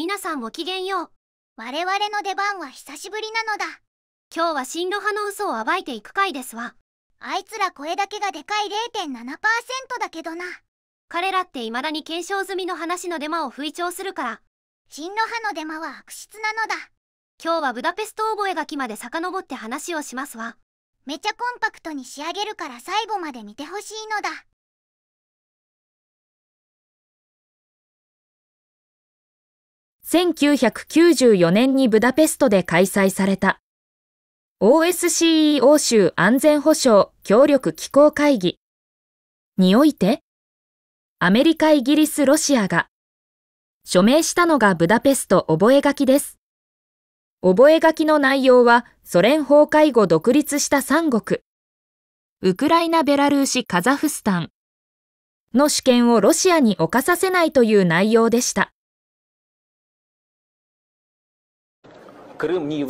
皆さんごきげんよう。我々の出番は久しぶりなのだ。今日は進路派の嘘を暴いていく回ですわ。あいつら声だけがでかい0.7%だけどな。彼らって未だに検証済みの話のデマを吹聴するから。進路派のデマは悪質なのだ。今日はブダペスト覚書まで遡って話をしますわ。めちゃコンパクトに仕上げるから最後まで見てほしいのだ。1994年にブダペストで開催された OSCE 欧州安全保障協力機構会議においてアメリカ、イギリス、ロシアが署名したのがブダペスト覚書です。覚書の内容はソ連崩壊後独立した三国ウクライナ、ベラルーシ、カザフスタンの主権をロシアに侵させないという内容でした。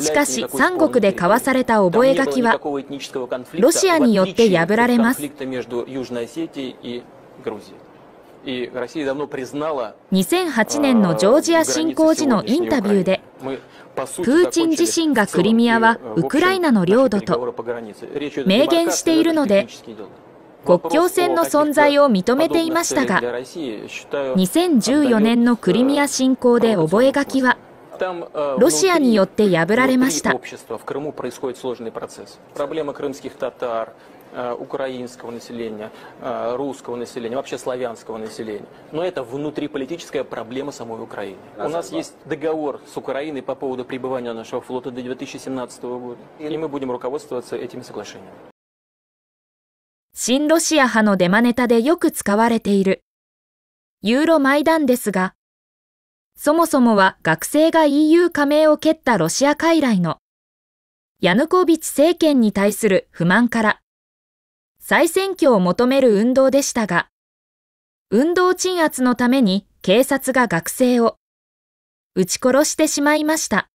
しかし、三国で交わされた覚書は、ロシアによって破られます。2008年のジョージア侵攻時のインタビューで、プーチン自身がクリミアはウクライナの領土と明言しているので、国境線の存在を認めていましたが、2014年のクリミア侵攻で覚書は、ロシアによって破られました。украинского населения, русского населения, вообще славянского населения. Но это внутриполитическая проблема самой Украины. У нас есть договор с Украиной по поводу пребывания нашего флота до 2017 года. И мы будем руководствоваться этими соглашениями. 新ロシア派のデマネタでよく使われている。ユーロマイダンですが、そもそもは学生が EU 加盟を蹴ったロシア傀儡のヤヌコビチ政権に対する不満から再選挙を求める運動でしたが、運動鎮圧のために警察が学生を撃ち殺してしまいました。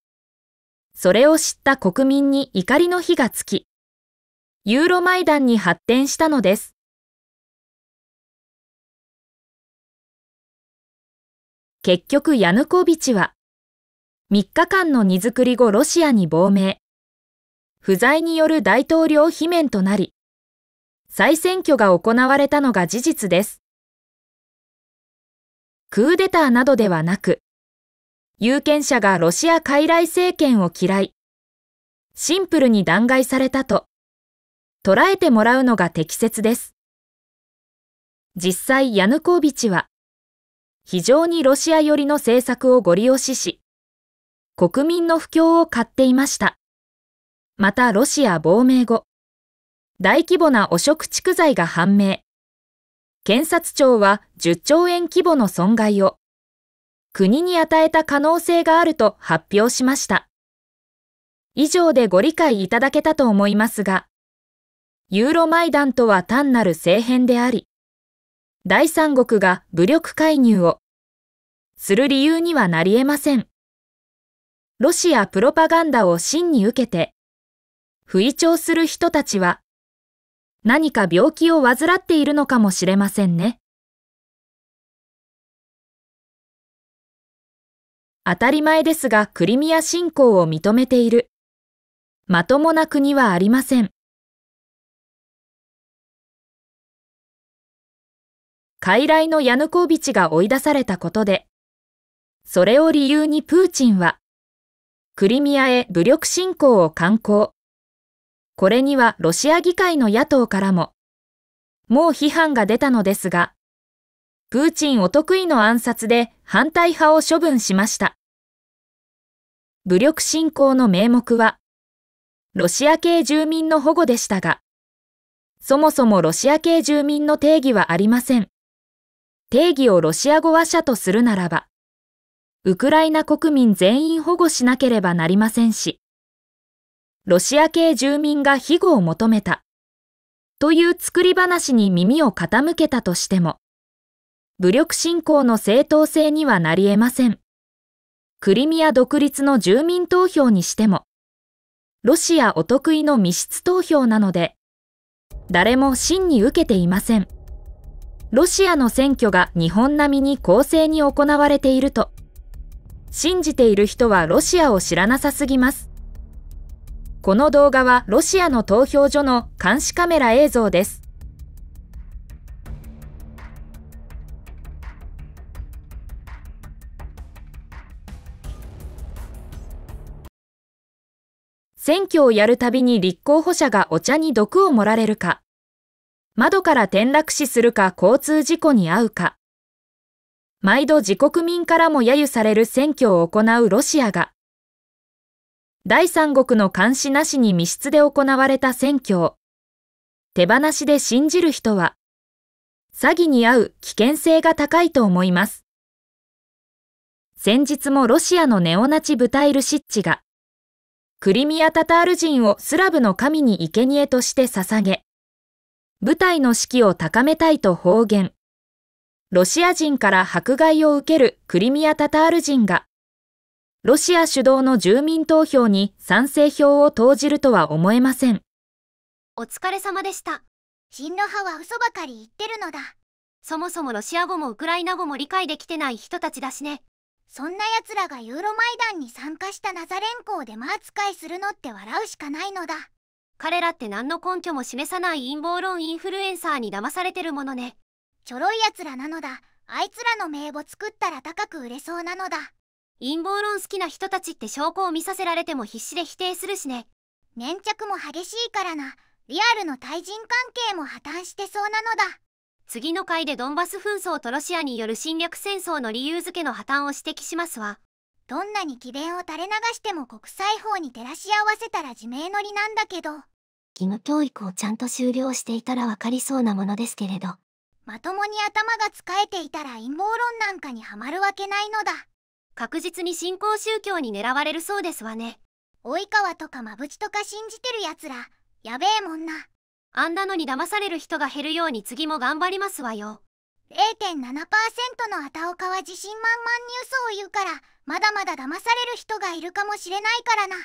それを知った国民に怒りの火がつき、ユーロマイダンに発展したのです。結局ヤヌコービチは、3日間の荷造り後ロシアに亡命。不在による大統領罷免となり、再選挙が行われたのが事実です。クーデターなどではなく、有権者がロシア傀儡政権を嫌い、シンプルに弾劾されたと、捉えてもらうのが適切です。実際ヤヌコービチは、非常にロシア寄りの政策をご利用しし、国民の不況を買っていました。またロシア亡命後、大規模な汚職蓄財が判明。検察庁は10兆円規模の損害を国に与えた可能性があると発表しました。以上でご理解いただけたと思いますが、ユーロマイダンとは単なる政変であり、第三国が武力介入をする理由にはなり得ません。ロシアプロパガンダを真に受けて、不意調する人たちは、何か病気を患っているのかもしれませんね。当たり前ですがクリミア侵攻を認めている。まともな国はありません。傀儡のヤヌコービチが追い出されたことで、それを理由にプーチンは、クリミアへ武力侵攻を敢行。これにはロシア議会の野党からも、もう批判が出たのですが、プーチンお得意の暗殺で反対派を処分しました。武力侵攻の名目は、ロシア系住民の保護でしたが、そもそもロシア系住民の定義はありません。定義をロシア語話者とするならば、ウクライナ国民全員保護しなければなりませんし、ロシア系住民が庇護を求めた、という作り話に耳を傾けたとしても、武力侵攻の正当性にはなり得ません。クリミア独立の住民投票にしても、ロシアお得意の密室投票なので、誰も真に受けていません。ロシアの選挙が日本並みに公正に行われていると。信じている人はロシアを知らなさすぎます。この動画はロシアの投票所の監視カメラ映像です。選挙をやるたびに立候補者がお茶に毒を盛られるか、窓から転落死するか交通事故に遭うか。毎度自国民からも揶揄される選挙を行うロシアが、第三国の監視なしに密室で行われた選挙手放しで信じる人は、詐欺に遭う危険性が高いと思います。先日もロシアのネオナチタイルシッチが、クリミア・タタール人をスラブの神に生贄として捧げ、部隊の士気を高めたいと方言。ロシア人から迫害を受けるクリミア・タタール人が、ロシア主導の住民投票に賛成票を投じるとは思えません。お疲れ様でした。真の派は嘘ばかり言ってるのだ。そもそもロシア語もウクライナ語も理解できてない人たちだしね。そんな奴らがユーロマイダンに参加したナザレンコをデマ扱いするのって笑うしかないのだ。彼らって何の根拠も示さない陰謀論インフルエンサーに騙されてるものねちょろいやつらなのだあいつらの名簿作ったら高く売れそうなのだ陰謀論好きな人たちって証拠を見させられても必死で否定するしね粘着も激しいからなリアルの対人関係も破綻してそうなのだ次の回でドンバス紛争とロシアによる侵略戦争の理由付けの破綻を指摘しますわどんなに詭弁を垂れ流しても国際法に照らし合わせたら自明のりなんだけど義務教育をちゃんと修了していたら分かりそうなものですけれどまともに頭が使えていたら陰謀論なんかにはまるわけないのだ確実に新興宗教に狙われるそうですわね及川とかまぶちとか信じてるやつらやべえもんなあんなのに騙される人が減るように次も頑張りますわよ0.7%のあたおかは自信満々に嘘を言うからまだまだ騙される人がいるかもしれないからな。